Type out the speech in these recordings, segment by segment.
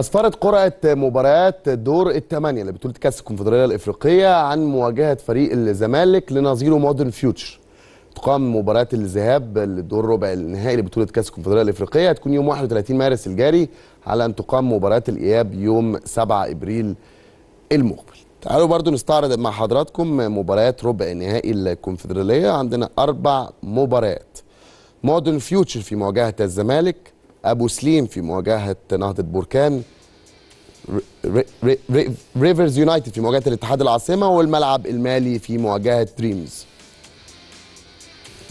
أسفرت قرعة مباريات دور الثمانية لبطولة كأس الكونفدرالية الإفريقية عن مواجهة فريق الزمالك لنظيره مودرن فيوتشر. تقام مباراة الذهاب للدور ربع النهائي لبطولة كأس الكونفدرالية الإفريقية هتكون يوم 31 مارس الجاري على أن تقام مباراة الإياب يوم 7 إبريل المقبل. تعالوا برضو نستعرض مع حضراتكم مباريات ربع نهائي الكونفدرالية عندنا أربع مباريات. مودرن فيوتشر في مواجهة الزمالك أبو سليم في مواجهة نهضة بركان ريفرز يونايتد في مواجهة الاتحاد العاصمة والملعب المالي في مواجهة دريمز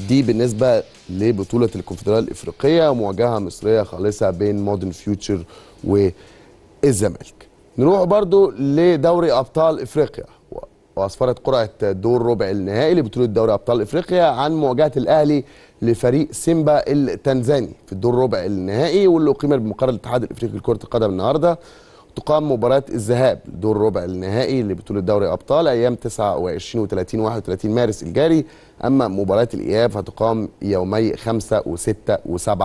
دي بالنسبة لبطولة الكونفدرالية الإفريقية مواجهة مصرية خالصة بين مودرن فيوتشر والزمالك نروح برضو لدوري أبطال إفريقيا وأصفرت قرعة دور ربع النهائي لبطولة دوري أبطال إفريقيا عن مواجهة الأهلي لفريق سيمبا التنزاني في الدور ربع النهائي واللي أقيم بمقر الاتحاد الإفريقي لكرة القدم النهارده تقام مباراة الذهاب لدور ربع النهائي لبطولة دوري أبطال أيام 29 و30 31 مارس الجاري أما مباراة الإياب هتقام يومي 5 و6 و7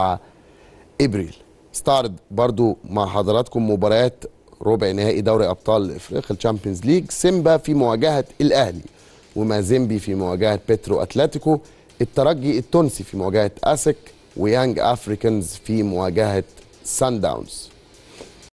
إبريل استعرض برضو مع حضراتكم مباريات ربع نهائي دوري ابطال افريقيا الشامبيونز ليج سيمبا في مواجهه الاهلي ومازيمبي في مواجهه بترو اتلتيكو الترجي التونسي في مواجهه اسك ويانج افريكانز في مواجهه سان داونز